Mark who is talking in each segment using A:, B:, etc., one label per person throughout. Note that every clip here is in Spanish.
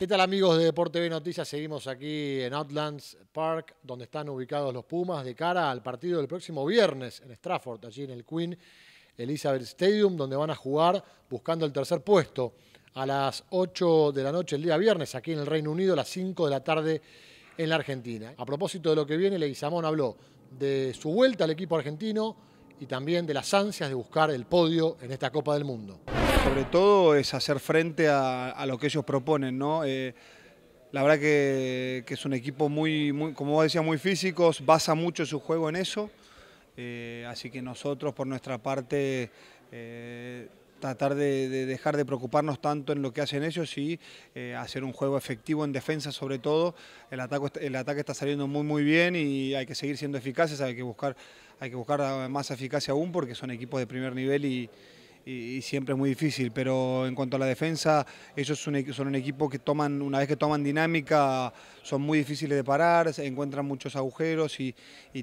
A: ¿Qué tal amigos de Deporte B Noticias? Seguimos aquí en Outlands Park, donde están ubicados los Pumas, de cara al partido del próximo viernes en Stratford, allí en el Queen Elizabeth Stadium, donde van a jugar buscando el tercer puesto a las 8 de la noche el día viernes, aquí en el Reino Unido, a las 5 de la tarde en la Argentina. A propósito de lo que viene, Leguizamón habló de su vuelta al equipo argentino y también de las ansias de buscar el podio en esta Copa del Mundo
B: sobre todo es hacer frente a, lo que ellos proponen, ¿no? Eh, la verdad que, que, es un equipo muy, como decía muy físico, basa mucho su juego en eso. Eh, así que nosotros, por nuestra parte, eh, tratar de, dejar de preocuparnos tanto en lo que hacen ellos y hacer un juego efectivo en defensa sobre todo. El ataque, el ataque está saliendo muy muy bien y hay que seguir siendo eficaces, hay que buscar, hay que buscar más eficacia aún porque son equipos de primer nivel y, y, siempre es muy difícil, pero en cuanto a la defensa, ellos son, un equipo que toman, una vez que toman dinámica, son muy difíciles de parar, se encuentran muchos agujeros y,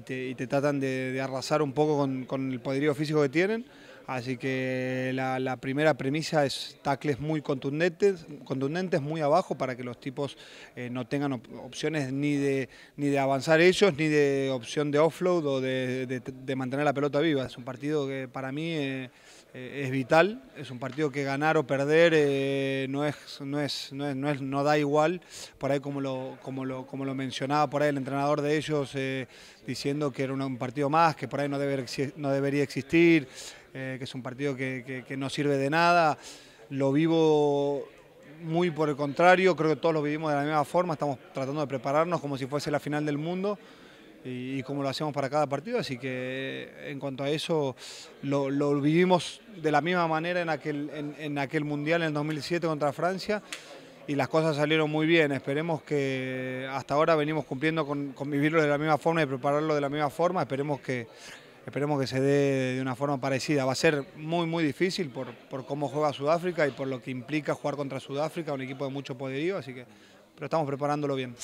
B: te, tratan de, arrasar un poco con, con el poderío físico que tienen. Así que la, primera premisa es tacles muy contundentes, contundentes muy abajo para que los tipos eh, no tengan opciones ni de, ni de avanzar ellos, ni de opción de offload o de, mantener la pelota viva. Es un partido que para mí eh, eh, es vital, es un partido que ganar o perder no, es, no, es, no, es, no, da igual, por ahí como lo, como lo, como lo mencionaba por ahí el entrenador de ellos diciendo que era un, partido más, que por ahí no, no debería existir. Eh, que es un partido que, no sirve de nada. Lo vivo muy por el contrario, creo que todos lo vivimos de la misma forma, estamos tratando de prepararnos como si fuese la final del mundo y, como lo hacemos para cada partido, así que eh, en cuanto a eso lo, vivimos de la misma manera en aquel, en, aquel Mundial en el 2007 contra Francia y las cosas salieron muy bien, esperemos que hasta ahora venimos cumpliendo con vivirlo de la misma forma y prepararlo de la misma forma, esperemos que Esperemos que se dé de una forma parecida. Va a ser muy, muy difícil por, cómo juega Sudáfrica y por lo que implica jugar contra Sudáfrica, un equipo de mucho poderío, así que, pero estamos preparándolo bien.